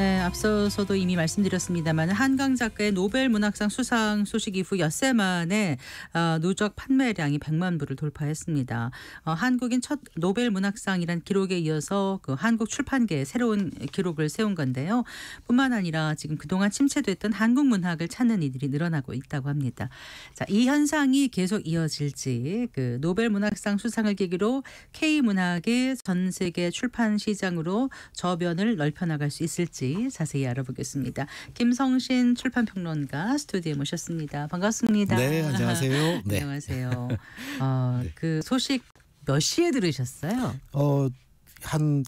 네, 앞서서도 이미 말씀드렸습니다만 한강 작가의 노벨 문학상 수상 소식 이후 엿새 만에 어, 누적 판매량이 100만 부를 돌파했습니다. 어, 한국인 첫 노벨 문학상이란 기록에 이어서 그 한국 출판계의 새로운 기록을 세운 건데요. 뿐만 아니라 지금 그동안 침체됐던 한국 문학을 찾는 이들이 늘어나고 있다고 합니다. 자, 이 현상이 계속 이어질지 그 노벨 문학상 수상을 계기로 K 문학의 전 세계 출판 시장으로 저변을 넓혀나갈 수 있을지 자세히 알아보겠습니다. 김성신 출판평론가 스튜디오에 모셨습니다. 반갑습니다. 네, 안녕하세요. 네. 안녕하세요. 어, 네. 그 소식 몇 시에 들으셨어요? 어, 한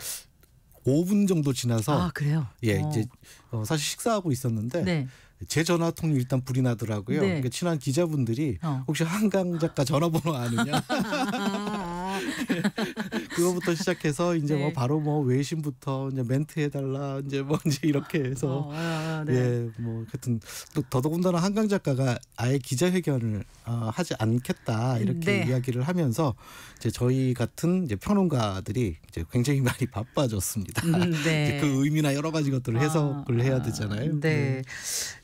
5분 정도 지나서 아, 그래요? 예, 어. 이제 어, 사실 식사하고 있었는데 네. 제 전화통이 일단 불이 나더라고요. 네. 그러니까 친한 기자분들이 어. 혹시 한강 작가 전화번호 아느냐? 그거부터 시작해서 이제 뭐 네. 뭐 바로 뭐 외신부터 이제 멘트 해달라 이제 뭐 이제 이렇게 해서 어, 아, 네. 예뭐 하여튼 또 더더군다나 한강 작가가 아예 기자회견을 어, 하지 않겠다 이렇게 네. 이야기를 하면서 이제 저희 같은 이제 평론가들이 이제 굉장히 많이 바빠졌습니다. 음, 네. 이제 그 의미나 여러 가지 것들을 아, 해석을 아, 해야 되잖아요. 네. 음.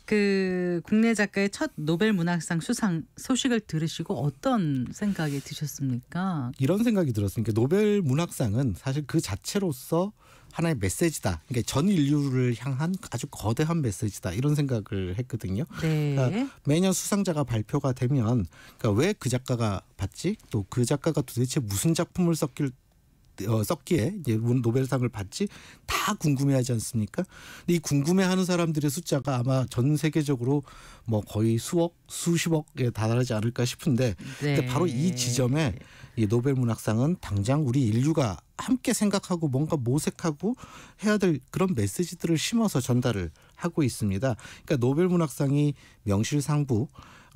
그 국내 작가의 첫 노벨 문학상 수상 소식을 들으시고 어떤 생각이 드셨습니까? 이런 생각이 들었습니다. 그러니까 노벨 문학상은 사실 그 자체로서 하나의 메시지다. 그러니까 전 인류를 향한 아주 거대한 메시지다. 이런 생각을 했거든요. 네. 그러니까 매년 수상자가 발표가 되면 그러니까 왜 그 작가가 받지? 또 그 작가가 도대체 무슨 작품을 썼길 어, 썼기에 이제 노벨상을 받지 다 궁금해하지 않습니까? 근데 이 궁금해하는 사람들의 숫자가 아마 전 세계적으로 뭐 거의 수억, 수십억에 달하지 않을까 싶은데 네. 바로 이 지점에 이 노벨 문학상은 당장 우리 인류가 함께 생각하고 뭔가 모색하고 해야 될 그런 메시지들을 심어서 전달을 하고 있습니다. 그러니까 노벨 문학상이 명실상부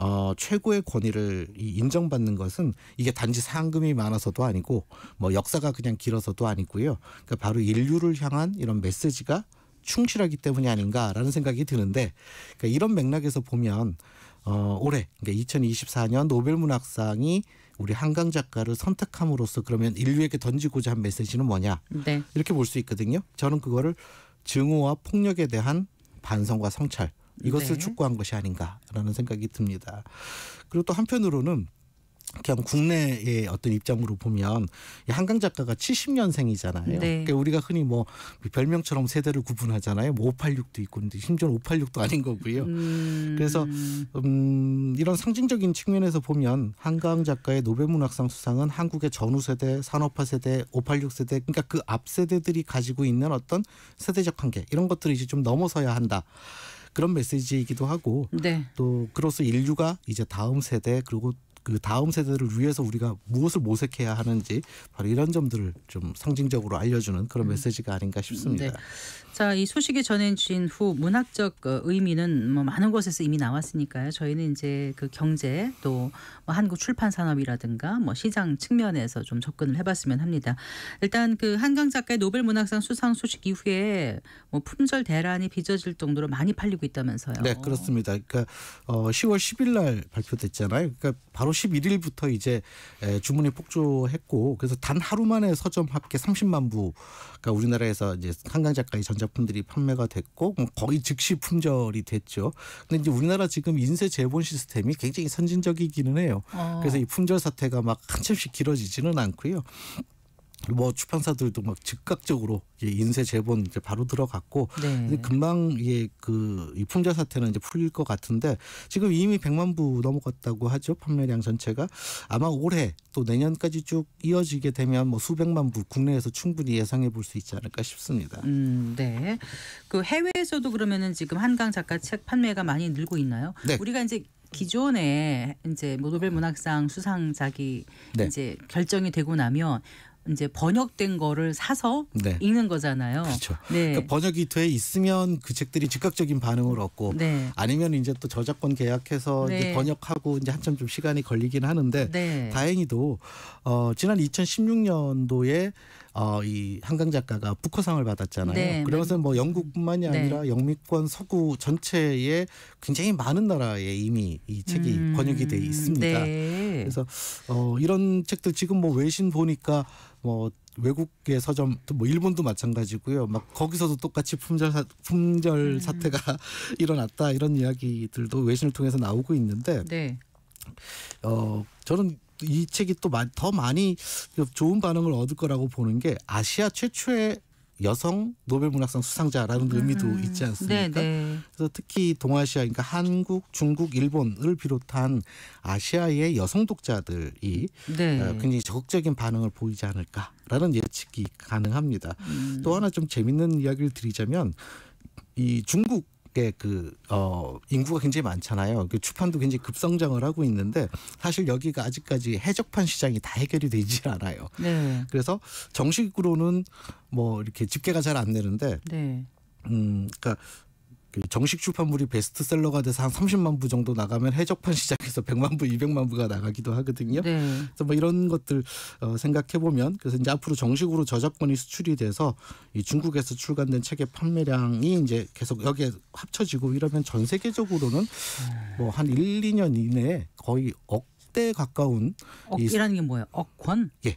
어, 최고의 권위를 인정받는 것은 이게 단지 상금이 많아서도 아니고 뭐 역사가 그냥 길어서도 아니고요. 그러니까 바로 인류를 향한 이런 메시지가 충실하기 때문이 아닌가라는 생각이 드는데 그러니까 이런 맥락에서 보면 어, 올해 그러니까 2024년 노벨문학상이 우리 한강 작가를 선택함으로써 그러면 인류에게 던지고자 한 메시지는 뭐냐 네. 이렇게 볼 수 있거든요. 저는 그거를 증오와 폭력에 대한 반성과 성찰 이것을 네. 촉구한 것이 아닌가라는 생각이 듭니다. 그리고 또 한편으로는 그냥 국내의 어떤 입장으로 보면 한강 작가가 70년생이잖아요. 네. 그러니까 우리가 흔히 뭐 별명처럼 세대를 구분하잖아요. 뭐 586도 있고 근데 심지어 586도 아닌 거고요. 음. 그래서 음 이런 상징적인 측면에서 보면 한강 작가의 노벨문학상 수상은 한국의 전후 세대, 산업화 세대, 586 세대 그러니까 그 앞 세대들이 가지고 있는 어떤 세대적 관계 이런 것들을 이제 좀 넘어서야 한다. 그런 메시지이기도 하고 네. 또그로서 인류가 이제 다음 세대 그리고 그 다음 세대를 위해서 우리가 무엇을 모색해야 하는지 바로 이런 점들을 좀 상징적으로 알려주는 그런 음. 메시지가 아닌가 싶습니다. 네. 자, 이 소식이 전해진 후 문학적 어, 의미는 뭐 많은 곳에서 이미 나왔으니까요. 저희는 이제 그 경제 또 뭐 한국 출판 산업이라든가 뭐 시장 측면에서 좀 접근을 해봤으면 합니다. 일단 그 한강 작가의 노벨 문학상 수상 소식 이후에 뭐 품절 대란이 빚어질 정도로 많이 팔리고 있다면서요. 네, 그렇습니다. 그러니까 어, 10월 10일 날 발표됐잖아요. 그러니까 바로 바로 11일부터 이제 주문이 폭주했고 그래서 단 하루 만에 서점 합계 30만 부가 그러니까 우리나라에서 이제 한강 작가의 전작품들이 판매가 됐고 뭐 거의 즉시 품절이 됐죠. 근데 이제 우리나라 지금 인쇄 재본 시스템이 굉장히 선진적이기는 해요. 어. 그래서 이 품절 사태가 막 한참씩 길어지지는 않고요. 뭐 출판사들도 막 즉각적으로 인쇄 재본 이제 바로 들어갔고 네. 금방 이게 그 품절 사태는 이제 풀릴 것 같은데 지금 이미 100만 부 넘어갔다고 하죠 판매량 전체가 아마 올해 또 내년까지 쭉 이어지게 되면 뭐 수백만 부 국내에서 충분히 예상해 볼 수 있지 않을까 싶습니다. 음, 네. 그 해외에서도 그러면은 지금 한강 작가 책 판매가 많이 늘고 있나요? 네. 우리가 이제 기존에 이제 뭐 노벨 문학상 수상작이 네. 이제 결정이 되고 나면 이제 번역된 거를 사서 네. 읽는 거잖아요. 그렇죠. 네. 그러니까 번역 이토에 있으면 그 책들이 즉각적인 반응을 얻고 네. 아니면 이제 또 저작권 계약해서 이제 네. 번역하고 이제 한참 좀 시간이 걸리긴 하는데 네. 다행히도 어 지난 2016년도에 어, 이 한강 작가가 부커상을 받았잖아요. 네, 네. 그러면서 뭐 영국뿐만이 네. 아니라 네. 영미권 서구 전체에 굉장히 많은 나라에 이미 이 책이 음. 번역이 돼 있습니다. 네. 그래서 어, 이런 책들 지금 뭐 외신 보니까 뭐외국계 서점 또뭐 일본도 마찬가지고요. 막 거기서도 똑같이 품절 사, 품절 음. 사태가 음. 일어났다 이런 이야기들도 외신을 통해서 나오고 있는데 네. 어 저는 이 책이 또 더 많이 그 좋은 반응을 얻을 거라고 보는 게 아시아 최초의 여성 노벨문학상 수상자라는 음. 의미도 있지 않습니까? 네네. 네. 그래서 특히 동아시아 그러니까 한국, 중국, 일본을 비롯한 아시아의 여성 독자들이 네. 어, 굉장히 적극적인 반응을 보이지 않을까라는 예측이 가능합니다. 음. 또 하나 좀 재밌는 이야기를 드리자면 이 중국 밖에 그 어, 인구가 굉장히 많잖아요. 그출판도 굉장히 급성장을 하고 있는데 사실 여기가 아직까지 해적판 시장이 다 해결이 되질 않아요. 네. 그래서 정식으로는 뭐 이렇게 집계가 잘안 되는데 네. 음, 그러니까 그 정식 출판물이 베스트셀러가 돼서 한 30만 부 정도 나가면 해적판 시작해서 100만 부, 200만 부가 나가기도 하거든요. 네. 그래서 뭐 이런 것들 어, 생각해 보면 그래서 이제 앞으로 정식으로 저작권이 수출이 돼서 이 중국에서 출간된 책의 판매량이 이제 계속 여기에 합쳐지고 이러면 전 세계적으로는 뭐 한 1, 2년 이내에 거의 억대 가까운 억이라는 게 뭐예요? 억 권? 예,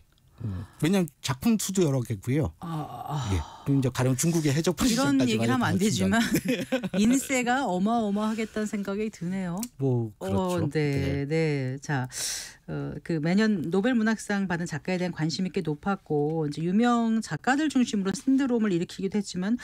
왜냐하면 작품 수도 여러 개고요. 아, 아. 아. 예. 이제 가령 중국의 해적품 이런 얘기를 하면 안 되지만 네. 인세가 어마어마하겠다는 생각이 드네요. 뭐 어, 그렇죠. 어, 네, 네, 네. 자, 어, 그 매년 노벨 문학상 받은 작가에 대한 관심이 꽤 높았고 이제 유명 작가들 중심으로 신드롬을 일으키기도 했지만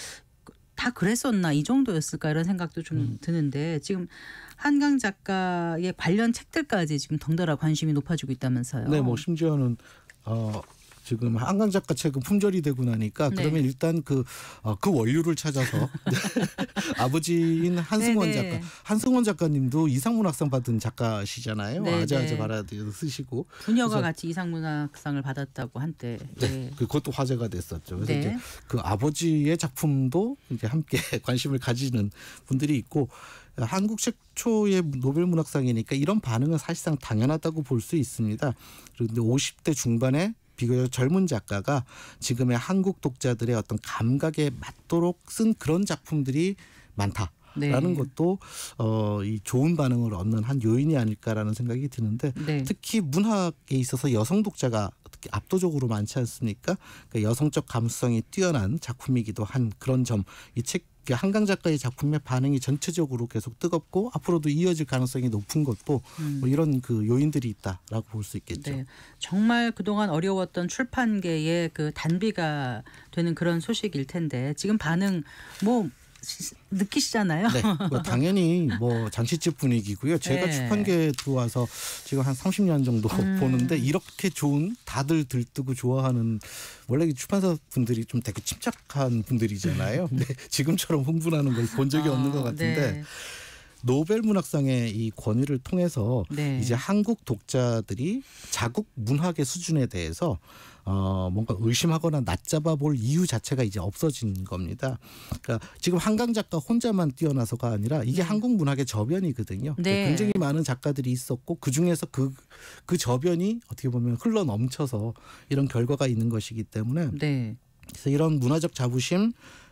다 그랬었나 이 정도였을까 이런 생각도 좀 음. 드는데 지금 한강 작가의 관련 책들까지 지금 덩달아 관심이 높아지고 있다면서요. 네, 뭐 심지어는 어, 지금 한강 작가 책은 품절이 되고 나니까 네. 그러면 일단 그그 어, 그 원류를 찾아서 아버지인 한승원 네네. 네. 작가 한승원 작가님도 이상문학상 받은 작가시잖아요 네, 아재아재 네. 바라도 쓰시고 부녀가 같이 이상문학상을 받았다고 한때 네. 네. 그 그것도 화제가 됐었죠 그래서 네. 이제 그 아버지의 작품도 이제 함께 관심을 가지는 분들이 있고 한국 최초의 노벨 문학상이니까 이런 반응은 사실상 당연하다고 볼 수 있습니다. 그런데 50대 중반에 비교적 젊은 작가가 지금의 한국 독자들의 어떤 감각에 맞도록 쓴 그런 작품들이 많다. 네. 라는 네. 것도 어, 이 좋은 반응을 얻는 한 요인이 아닐까라는 생각이 드는데 네. 특히 문학에 있어서 여성 독자가 압도적으로 많지 않습니까? 그러니까 여성적 감성이 뛰어난 작품이기도 한 그런 점 이책 그 한강 작가의 작품의 반응이 전체적으로 계속 뜨겁고 앞으로도 이어질 가능성이 높은 것도 음. 뭐 이런 그 요인들이 있다라고 볼 수 있겠죠. 네. 정말 그동안 어려웠던 출판계의 그 단비가 되는 그런 소식일 텐데 지금 반응 뭐 느끼시잖아요. 네, 뭐 당연히 뭐 잔치집 분위기고요. 제가 네. 출판계 들어와서 지금 한 30년 정도 음. 보는데 이렇게 좋은 다들 들뜨고 좋아하는 원래 출판사 분들이 좀 되게 침착한 분들이잖아요. 음. 근데 지금처럼 흥분하는 걸 본 적이 아, 없는 것 어, 같은데 네. 노벨 문학상의 이 권위를 통해서 네. 이제 한국 독자들이 자국 문학의 수준에 대해서 어 뭔가 의심하거나 낮잡아 볼 이유 자체가 이제 없어진 겁니다. 그러니까 지금 한강 작가 혼자만 뛰어나서가 아니라 이게 네. 한국 문학의 저변이거든요. 네. 굉장히 많은 작가들이 있었고 그 중에서 그 그 저변이 어떻게 보면 흘러 넘쳐서 이런 결과가 있는 것이기 때문에 네. 그래서 이런 문화적 자부심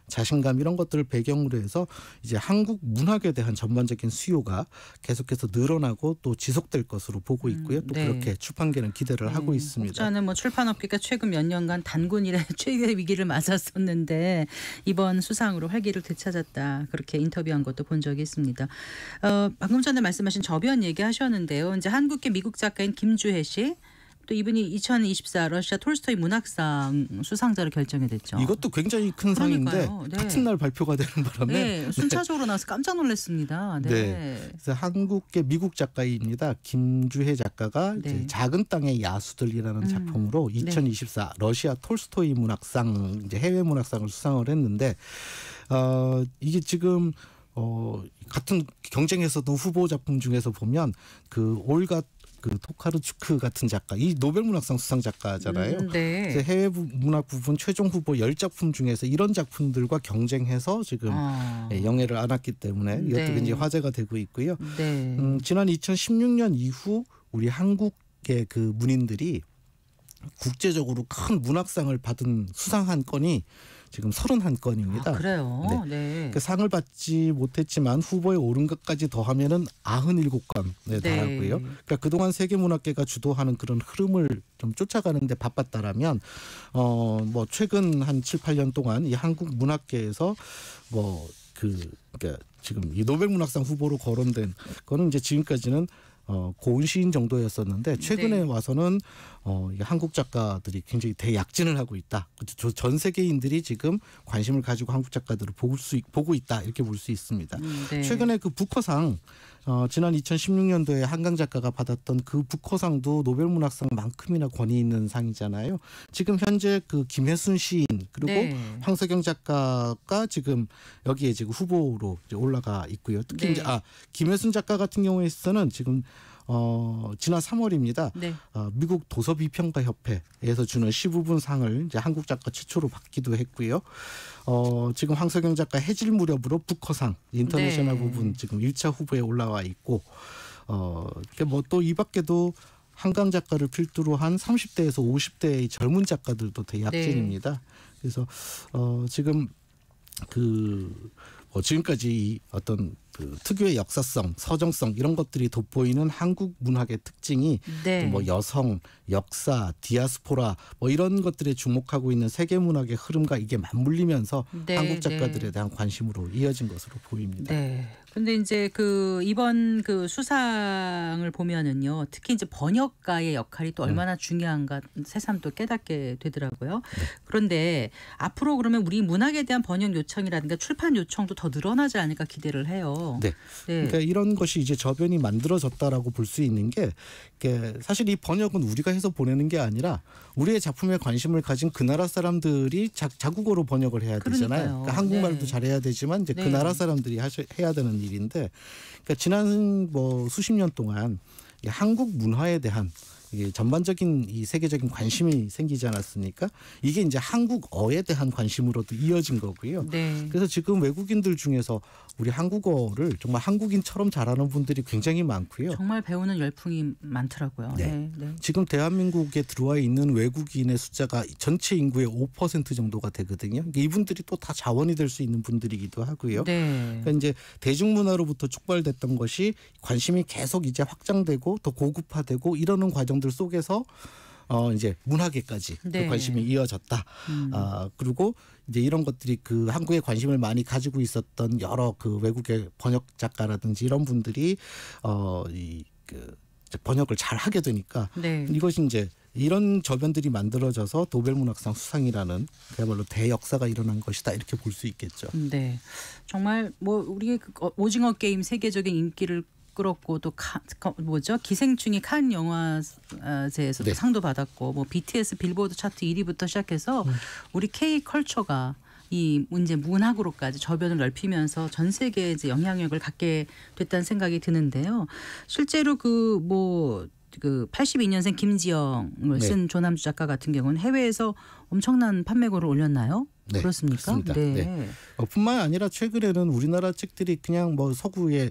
자신감 이런 것들을 배경으로 해서 이제 한국 문학에 대한 전반적인 수요가 계속해서 늘어나고 또 지속될 것으로 보고 음, 있고요. 또 네. 그렇게 출판계는 기대를 네. 하고 있습니다. 저는 뭐 출판업계가 최근 몇 년간 단군이라 최대 위기를 맞았었는데 이번 수상으로 활기를 되찾았다 그렇게 인터뷰한 것도 본 적이 있습니다. 어, 방금 전에 말씀하신 저변 얘기하셨는데요. 이제 한국계 미국 작가인 김주혜 씨또 이분이 2024 러시아 톨스토이 문학상 수상자로 결정이 됐죠. 이것도 굉장히 큰 상인데 네. 같은 날 발표가 되는 바람에 네, 네. 순차적으로 나와서 깜짝 놀랐습니다. 네. 네. 그래서 한국계 미국 작가입니다. 김주혜 작가가 네. 작은 땅의 야수들이라는 음. 작품으로 2024 러시아 톨스토이 문학상 이제 해외 문학상을 수상을 했는데 어, 이게 지금 어, 같은 경쟁에서도 후보 작품 중에서 보면 그 올가 그토카르츠크 같은 작가, 이 노벨문학상 수상 작가잖아요. 음, 네. 해외 문학 부분 최종 후보 열 작품 중에서 이런 작품들과 경쟁해서 지금 아. 예, 영예를 안았기 때문에 이것도 네. 굉장히 화제가 되고 있고요. 네. 음, 지난 2016년 이후 우리 한국의 그 문인들이 국제적으로 큰 문학상을 받은 수상한 건이 지금 31건입니다. 아, 그래요. 네. 네. 그 상을 받지 못했지만 후보에 오른 것까지 더하면은 97건에 달하고요. 그러니까 그동안 세계 문학계가 주도하는 그런 흐름을 좀 쫓아가는데 바빴다라면 어 뭐 최근 한 7, 8년 동안 이 한국 문학계에서 뭐 그 그러니까 지금 이 노벨 문학상 후보로 거론된 거는 이제 지금까지는 어, 고운 시인 정도였었는데 최근에 네. 와서는 어, 한국 작가들이 굉장히 대약진을 하고 있다. 그 전 세계인들이 지금 관심을 가지고 한국 작가들을 볼 수, 보고 있다 이렇게 볼 수 있습니다. 음, 네. 최근에 그북커상 어, 지난 2016년도에 한강 작가가 받았던 그북코상도 노벨문학상만큼이나 권위 있는 상이잖아요. 지금 현재 그 김혜순 시인 그리고 네. 황석영 작가가 지금 여기에 지금 후보로 이제 올라가 있고요. 특히 네. 이제 아 김혜순 작가 같은 경우에 있어서는 지금 어, 지난 3월입니다. 네. 어, 미국 도서비평가 협회에서 주는 15분 상을 이제 한국 작가 최초로 받기도 했고요. 어, 지금 황석영 작가 해질 무렵으로 북커상 인터내셔널 네. 부분 지금 1차 후보에 올라와 있고 어, 뭐 또 이 밖에도 한강 작가를 필두로 한 30대에서 50대의 젊은 작가들도 대약진입니다. 네. 그래서 어, 지금 그뭐 지금까지 어떤 그 특유의 역사성, 서정성 이런 것들이 돋보이는 한국 문학의 특징이 네. 뭐 여성, 역사, 디아스포라 뭐 이런 것들에 주목하고 있는 세계 문학의 흐름과 이게 맞물리면서 네, 한국 네. 작가들에 대한 관심으로 이어진 것으로 보입니다. 네. 근데 이제 그 이번 그 수상을 보면은요, 특히 이제 번역가의 역할이 또 네. 얼마나 중요한가 새삼 또 깨닫게 되더라고요. 네. 그런데 앞으로 그러면 우리 문학에 대한 번역 요청이라든가 출판 요청도 더 늘어나지 않을까 기대를 해요. 네. 네. 그러니까 이런 것이 이제 저변이 만들어졌다라고 볼 수 있는 게 사실 이 번역은 우리가 해서 보내는 게 아니라 우리의 작품에 관심을 가진 그 나라 사람들이 자, 국어로 번역을 해야 되잖아요. 그러니까 한국말도 네. 잘해야 되지만 이제 그 네. 나라 사람들이 하셔, 해야 되는. 일인데 그러니까 지난 뭐 수십 년 동안 한국 문화에 대한 이게 전반적인 이 세계적인 관심이 생기지 않았습니까? 이게 이제 한국어에 대한 관심으로도 이어진 거고요. 네. 그래서 지금 외국인들 중에서 우리 한국어를 정말 한국인처럼 잘하는 분들이 굉장히 많고요. 정말 배우는 열풍이 많더라고요. 네. 네, 네. 지금 대한민국에 들어와 있는 외국인의 숫자가 전체 인구의 5% 정도가 되거든요. 그러니까 이분들이 또 다 자원이 될 수 있는 분들이기도 하고요. 네. 그러니까 이제 대중문화로부터 촉발됐던 것이 관심이 계속 이제 확장되고 더 고급화되고 이러는 과정 과정들 속에서 어 이제 문학에까지 그 네. 그 관심이 이어졌다. 음. 아 그리고 이제 이런 것들이 그 한국에 관심을 많이 가지고 있었던 여러 그 외국의 번역 작가라든지 이런 분들이 어 이그 번역을 잘 하게 되니까 네. 이것이 이제 이런 저변들이 만들어져서 도벨 문학상 수상이라는 그야말로 대역사가 일어난 것이다 이렇게 볼 수 있겠죠. 음, 네, 정말 뭐 우리의 그 오징어 게임 세계적인 인기를 부끄럽고 또 가, 뭐죠 기생충이 칸 영화제에서도 네. 상도 받았고 뭐 BTS 빌보드 차트 1위부터 시작해서 음. 우리 K 컬처가 이 문제 문학으로까지 저변을 넓히면서 전 세계에 이제 영향력을 갖게 됐다는 생각이 드는데요. 실제로 그 뭐 그 82년생 뭐 그 김지영을 네. 쓴 조남주 작가 같은 경우는 해외에서 엄청난 판매고를 올렸나요? 네, 그렇습니까? 그렇습니다. 네. 네. 어, 뿐만 아니라 최근에는 우리나라 책들이 그냥 뭐 서구의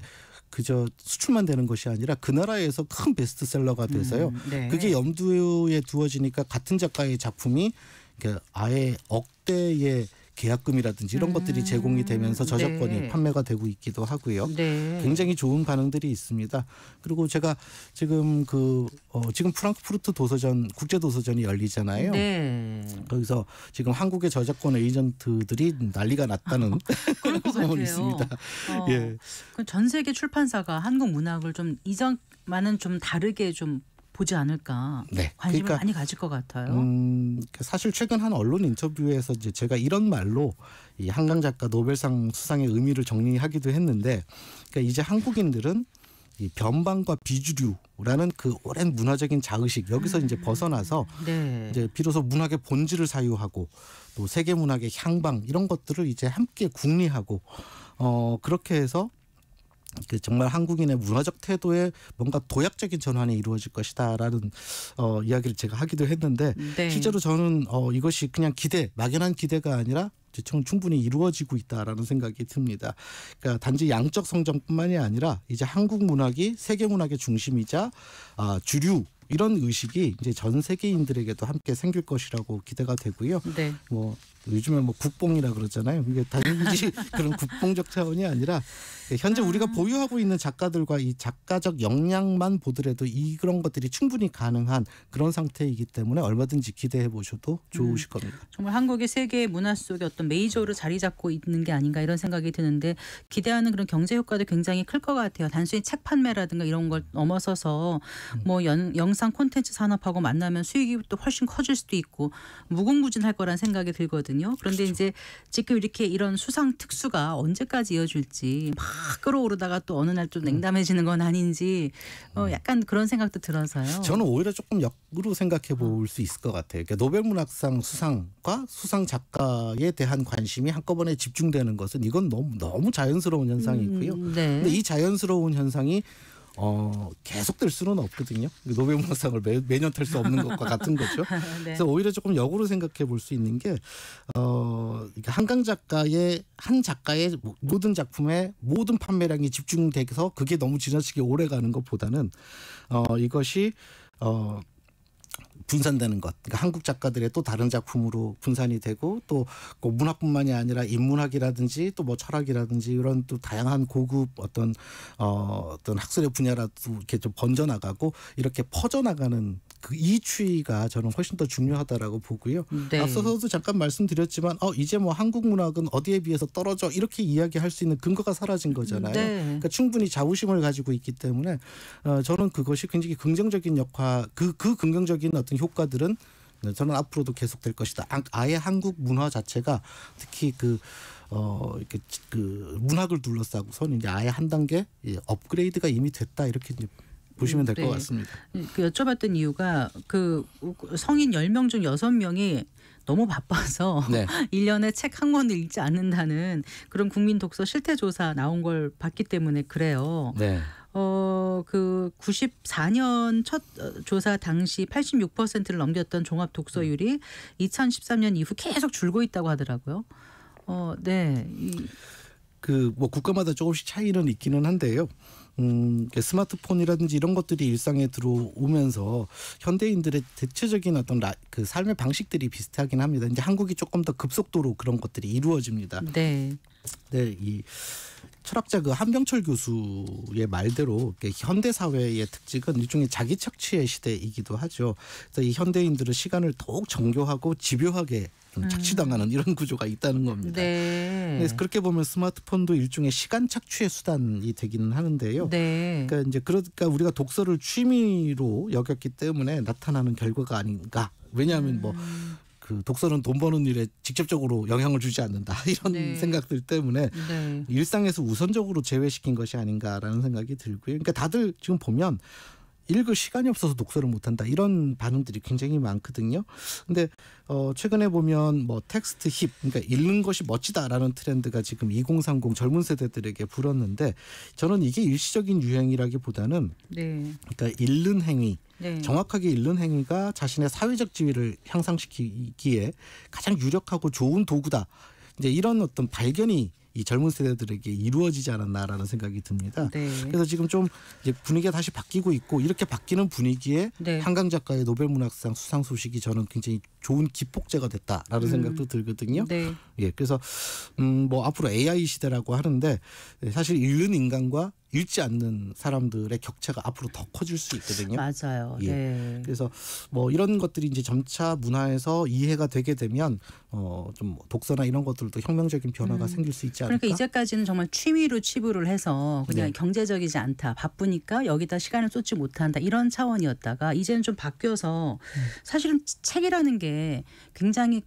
그저 수출만 되는 것이 아니라 그 나라에서 큰 베스트셀러가 음, 돼서요. 음, 네. 그게 염두에 두어지니까 같은 작가의 작품이 그 아예 억대의 계약금이라든지 이런 음. 것들이 제공이 되면서 음, 저작권이 네. 판매가 되고 있기도 하고요. 네. 굉장히 좋은 반응들이 있습니다. 그리고 제가 지금 그 어, 지금 프랑크푸르트 도서전 국제 도서전이 열리잖아요. 네. 거기서 지금 한국의 저작권 에이전트들이 난리가 났다는 그런 소문이 있습니다. 어, 예. 그전 세계 출판사가 한국 문학을 좀 이전만은 좀 다르게 좀 보지 않을까 네. 관심을 그러니까, 많이 가질 것 같아요. 음, 그 사실 최근 한 언론 인터뷰에서 이제 제가 이런 말로 이 한강 작가 노벨상 수상의 의미를 정리하기도 했는데 그러니까 이제 한국인들은 이 변방과 비주류라는 그 오랜 문화적인 자의식 여기서 이제 음. 벗어나서 네. 이제 비로소 문학의 본질을 사유하고 또 세계 문학의 향방 이런 것들을 이제 함께 궁리하고 어 그렇게 해서 그 정말 한국인의 문화적 태도에 뭔가 도약적인 전환이 이루어질 것이다라는 어, 이야기를 제가 하기도 했는데 네. 실제로 저는 어, 이것이 그냥 기대 막연한 기대가 아니라 충분히 이루어지고 있다라는 생각이 듭니다. 그러니까 단지 양적 성장뿐만이 아니라 이제 한국 문학이 세계 문학의 중심이자 아, 주류 이런 의식이 이제 전 세계인들에게도 함께 생길 것이라고 기대가 되고요. 네. 뭐 요즘에 뭐 국뽕이라 그러잖아요. 이게 단지 그런 국뽕적 차원이 아니라 현재 우리가 아. 보유하고 있는 작가들과 이 작가적 역량만 보더라도 이 그런 것들이 충분히 가능한 그런 상태이기 때문에 얼마든지 기대해 보셔도 음. 좋으실 겁니다. 음, 정말 한국의 세계의 문화 속에 어떤 메이저로 자리 잡고 있는 게 아닌가 이런 생각이 드는데 기대하는 그런 경제 효과도 굉장히 클 것 같아요. 단순히 책 판매라든가 이런 걸 넘어서서 음. 뭐 연, 영상 콘텐츠 산업하고 만나면 수익이 또 훨씬 커질 수도 있고 무궁무진할 거란 생각이 들거든요. 거거든요. 그런데 그렇죠. 이제 지금 이렇게 이런 수상 특수가 언제까지 이어질지 막 끌어오르다가 또 어느 날좀 음. 냉담해지는 건 아닌지 어, 음. 약간 그런 생각도 들어서요. 저는 오히려 조금 역으로 생각해 어. 볼수 있을 것 같아요. 그러니까 노벨문학상 수상과 수상 작가에 대한 관심이 한꺼번에 집중되는 것은 이건 너무 너무 자연스러운 현상이고요. 음, 네. 근데 이 자연스러운 현상이 어, 계속 될 수는 없거든요. 노벨문학상을 매, 년탈 수 없는 것과 같은 거죠. 네. 그래서 오히려 조금 역으로 생각해 볼 수 있는 게 어, 그러니까 한강 작가의 한 작가의 모든 작품의 모든 판매량이 집중돼서 그게 너무 지나치게 오래 가는 것보다는 어, 이것이 어, 분산되는 것. 그러니까 한국 작가들의 또 다른 작품으로 분산이 되고 또그 문학뿐만이 아니라 인문학이라든지 또 뭐 철학이라든지 이런 또 다양한 고급 어떤 어 어떤 학술의 분야라도 이렇게 좀 번져 나가고 이렇게 퍼져 나가는 그 이 추이가 저는 훨씬 더 중요하다라고 보고요. 네. 앞서서도 잠깐 말씀드렸지만 어 이제 뭐 한국 문학은 어디에 비해서 떨어져 이렇게 이야기할 수 있는 근거가 사라진 거잖아요. 네. 그러니까 충분히 자부심을 가지고 있기 때문에 어 저는 그것이 굉장히 긍정적인 역할 그그 그 긍정적인 어떤 같은 효과들은 네, 저는 앞으로도 계속될 것이다. 아예 한국 문화 자체가 특히 그 어, 이렇게 그 문학을 둘러싸고서는 이제 아예 한 단계 업그레이드가 이미 됐다 이렇게 이제 보시면 될것 네. 같습니다. 네, 그 여쭤봤던 이유가 그 성인 열 명 중 여섯 명이 너무 바빠서 네. 1년에 책 한 권을 읽지 않는다는 그런 국민 독서 실태 조사 나온 걸 봤기 때문에 그래요. 네. 어, 그 94년 첫 어, 조사 당시 86%를 넘겼던 종합 독서율이 2013년 이후 계속 줄고 있다고 하더라고요. 어, 네. 그뭐 국가마다 조금씩 차이는 있기는 한데요. 음, 스마트폰이라든지 이런 것들이 일상에 들어오면서 현대인들의 대체적인 어떤 라, 그 삶의 방식들이 비슷하긴 합니다. 이제 한국이 조금 더 급속도로 그런 것들이 이루어집니다. 네. 네, 이 철학자 그 한병철 교수의 말대로 현대 사회의 특징은 일종의 자기 착취의 시대이기도 하죠. 그래서 이 현대인들은 시간을 더욱 정교하고 집요하게 음. 착취당하는 이런 구조가 있다는 겁니다. 네. 그래서 그렇게 보면 스마트폰도 일종의 시간 착취의 수단이 되기는 하는데요. 네. 그러니까 이제 그러니까 우리가 독서를 취미로 여겼기 때문에 나타나는 결과가 아닌가. 왜냐하면 뭐 음. 뭐그 독서는 돈 버는 일에 직접적으로 영향을 주지 않는다 이런 네. 생각들 때문에 네. 일상에서 우선적으로 제외시킨 것이 아닌가라는 생각이 들고요. 그러니까 다들 지금 보면 읽을 시간이 없어서 독서를 못한다 이런 반응들이 굉장히 많거든요. 근데 어, 최근에 보면 뭐 텍스트 힙 그러니까 읽는 것이 멋지다라는 트렌드가 지금 2030 젊은 세대들에게 불었는데 저는 이게 일시적인 유행이라기보다는 네. 그러니까 읽는 행위 네. 정확하게 읽는 행위가 자신의 사회적 지위를 향상시키기에 가장 유력하고 좋은 도구다. 이제 이런 어떤 발견이 이 젊은 세대들에게 이루어지지 않았나라는 생각이 듭니다. 네. 그래서 지금 좀 이제 분위기가 다시 바뀌고 있고 이렇게 바뀌는 분위기에 네. 한강 작가의 노벨문학상 수상 소식이 저는 굉장히 좋은 기폭제가 됐다라는 음. 생각도 들거든요. 네. 예, 그래서 음뭐 앞으로 AI 시대라고 하는데 사실 읽는 인간과 읽지 않는 사람들의 격차가 앞으로 더 커질 수 있거든요. 맞아요. 예. 네. 그래서 뭐 이런 것들이 이제 점차 문화에서 이해가 되게 되면 어좀 독서나 이런 것들도 혁명적인 변화가 음. 생길 수 있지 않을까. 그러니까 이제까지는 정말 취미로 취부를 해서 그냥 네. 경제적이지 않다, 바쁘니까 여기다 시간을 쏟지 못한다 이런 차원이었다가 이제는 좀 바뀌어서 음. 사실은 책이라는 게 굉장히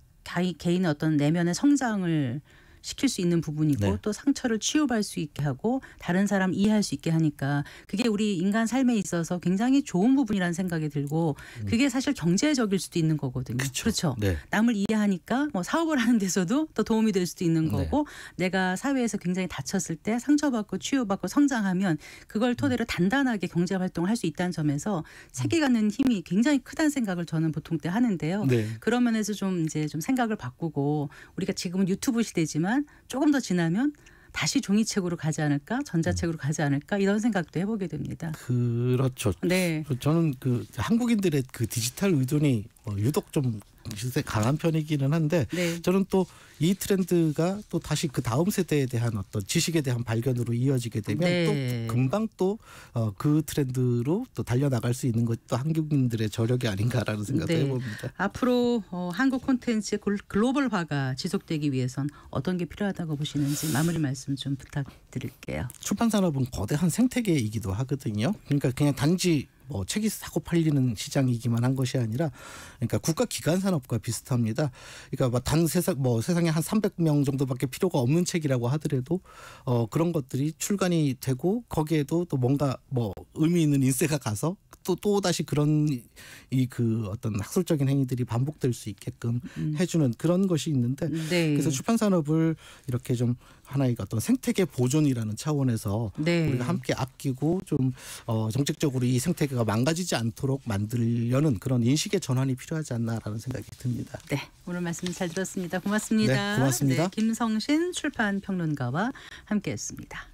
개인의 어떤 내면의 성장을 시킬 수 있는 부분이고 네. 또 상처를 치유할 수 있게 하고 다른 사람 이해할 수 있게 하니까 그게 우리 인간 삶에 있어서 굉장히 좋은 부분이라는 생각이 들고 음. 그게 사실 경제적일 수도 있는 거거든요. 그쵸. 그렇죠. 네. 남을 이해하니까 뭐 사업을 하는 데서도 더 도움이 될 수도 있는 네. 거고 네. 내가 사회에서 굉장히 다쳤을 때 상처받고 치유받고 성장하면 그걸 토대로 음. 단단하게 경제 활동을 할 수 있다는 점에서 음. 책이 갖는 힘이 굉장히 크다는 생각을 저는 보통 때 하는데요. 네. 그런 면에서 좀 이제 좀 생각을 바꾸고 우리가 지금은 유튜브 시대지만 있지만 조금 더 지나면 다시 종이책으로 가지 않을까 전자책으로 가지 않을까 이런 생각도 해보게 됩니다. 그렇죠. 네. 저는 그 한국인들의 그 디지털 의존이 어, 유독 좀 유세 강한 편이기는 한데 네. 저는 또 이 트렌드가 또 다시 그 다음 세대에 대한 어떤 지식에 대한 발견으로 이어지게 되면 네. 또 금방 또그 어, 트렌드로 또 달려 나갈 수 있는 것도 한국인들의 저력이 아닌가라는 생각도 네. 해봅니다. 앞으로 어, 한국 콘텐츠의 글로벌화가 지속되기 위해선 어떤 게 필요하다고 보시는지 마무리 말씀 좀 부탁드릴게요. 출판 산업은 거대한 생태계이기도 하거든요. 그러니까 그냥 단지 뭐 책이 사고 팔리는 시장이기만 한 것이 아니라 그러니까 국가 기관 산업과 비슷합니다. 그러니까 뭐당 세상 뭐 세상에 한 300명 정도밖에 필요가 없는 책이라고 하더라도 어 그런 것들이 출간이 되고 거기에도 또 뭔가 뭐 의미 있는 인쇄가 가서 또, 또 다시 그런 이 그 어떤 학술적인 행위들이 반복될 수 있게끔 음. 해주는 그런 것이 있는데 음, 네. 그래서 출판 산업을 이렇게 좀 하나의 어떤 생태계 보존이라는 차원에서 네. 우리가 함께 아끼고 좀 어, 정책적으로 이 생태계가 망가지지 않도록 만들려는 그런 인식의 전환이 필요하지 않나라는 생각이 듭니다. 네, 오늘 말씀 잘 들었습니다. 고맙습니다. 네, 고맙습니다. 네, 김성신 출판 평론가와 함께했습니다.